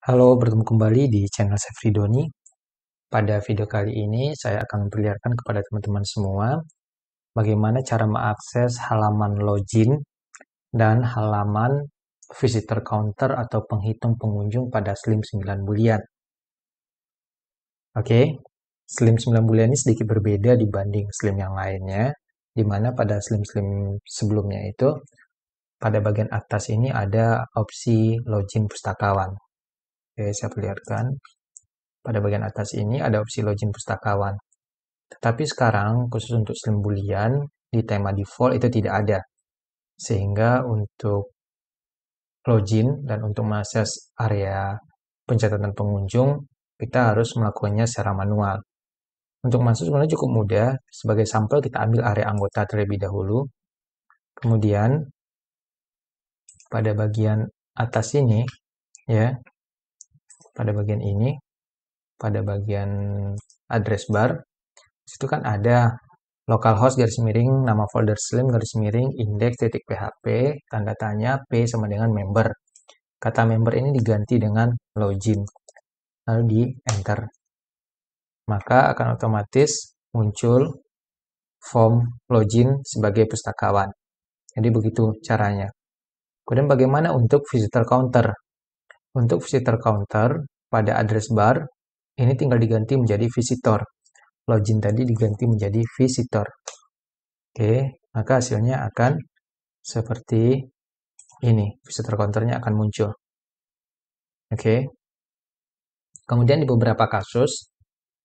Halo, bertemu kembali di channel Sefridoni. Pada video kali ini, saya akan memperlihatkan kepada teman-teman semua bagaimana cara mengakses halaman login dan halaman visitor counter atau penghitung pengunjung pada Slim 9 bulian. Oke, Slim 9 bulian ini sedikit berbeda dibanding Slim yang lainnya, di mana pada Slim-Slim sebelumnya itu pada bagian atas ini ada opsi login pustakawan. Oke, saya perlihatkan. Pada bagian atas ini ada opsi login pustakawan. Tetapi sekarang, khusus untuk slim Boolean, di tema default itu tidak ada. Sehingga untuk login dan untuk mengakses area pencatatan pengunjung, kita harus melakukannya secara manual. Untuk masuk sebenarnya cukup mudah. Sebagai sampel kita ambil area anggota terlebih dahulu. Kemudian pada bagian atas ini ya pada bagian ini pada bagian address bar situ kan ada localhost garis miring nama folder slim garis miring index titik php tanda tanya p sama dengan member kata member ini diganti dengan login lalu di enter maka akan otomatis muncul form login sebagai pustakawan jadi begitu caranya kemudian bagaimana untuk visitor counter untuk visitor counter, pada address bar, ini tinggal diganti menjadi visitor. Login tadi diganti menjadi visitor. Oke, maka hasilnya akan seperti ini. Visitor counternya akan muncul. Oke. Kemudian di beberapa kasus,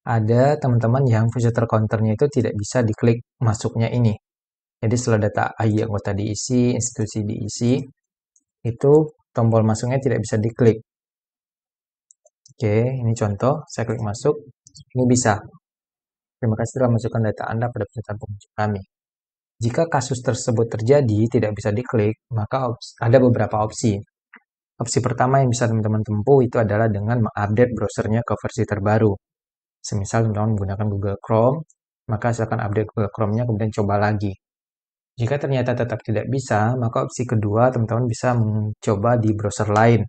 ada teman-teman yang visitor counternya itu tidak bisa diklik masuknya ini. Jadi setelah data yang tadi diisi, institusi diisi, itu tombol masuknya tidak bisa diklik. Oke, ini contoh. Saya klik masuk. Ini bisa. Terima kasih telah masukkan data Anda pada pencatatan pengunjung kami. Jika kasus tersebut terjadi tidak bisa diklik, maka ada beberapa opsi. Opsi pertama yang bisa teman-teman tempuh itu adalah dengan mengupdate browsernya ke versi terbaru. Semisal teman-teman menggunakan Google Chrome, maka silakan update Google Chrome-nya kemudian coba lagi. Jika ternyata tetap tidak bisa, maka opsi kedua teman-teman bisa mencoba di browser lain.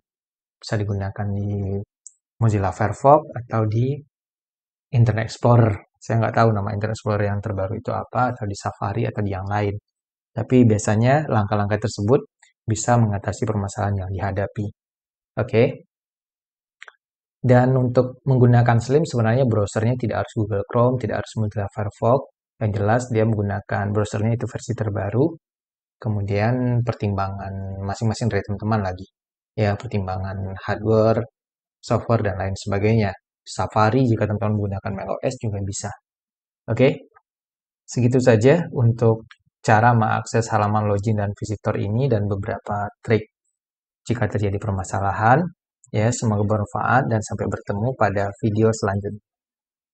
Bisa digunakan di Mozilla Firefox atau di Internet Explorer. Saya nggak tahu nama Internet Explorer yang terbaru itu apa, atau di Safari atau di yang lain. Tapi biasanya langkah-langkah tersebut bisa mengatasi permasalahan yang dihadapi. Oke. Okay? Dan untuk menggunakan Slim sebenarnya browsernya tidak harus Google Chrome, tidak harus Mozilla Firefox, yang jelas dia menggunakan browsernya itu versi terbaru kemudian pertimbangan masing-masing dari teman-teman lagi ya pertimbangan hardware software dan lain sebagainya Safari jika teman-teman menggunakan macOS juga bisa oke okay? segitu saja untuk cara mengakses halaman login dan visitor ini dan beberapa trik jika terjadi permasalahan ya semoga bermanfaat dan sampai bertemu pada video selanjutnya